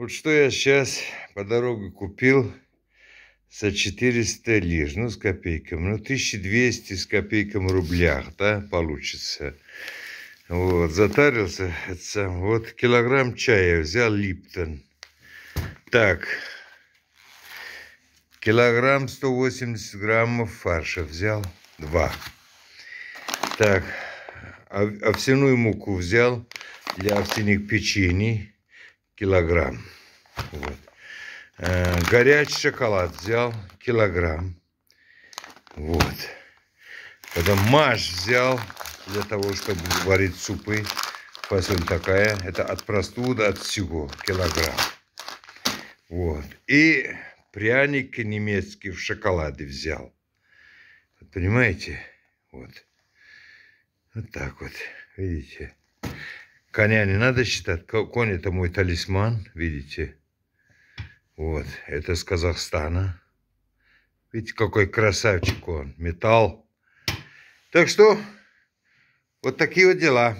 Вот что я сейчас по дороге купил за 400 лир, ну, с копейками, ну, 1200 с копейком рублях, да, получится. Вот, затарился, это сам, вот килограмм чая взял Липтон. Так, килограмм 180 граммов фарша взял, два. Так, а, овсяную муку взял для овсяных печений килограмм. Вот. Э, горячий шоколад взял килограмм. Вот. Потом маш взял для того, чтобы варить супы. Фасоль такая. Это от простуды, от всего. Килограмм. Вот. И пряники немецкие в шоколаде взял. понимаете? Вот. Вот так вот. Видите? Коня не надо считать. Конь это мой талисман, видите. Вот, это с Казахстана. Видите, какой красавчик он. Металл. Так что, вот такие вот дела.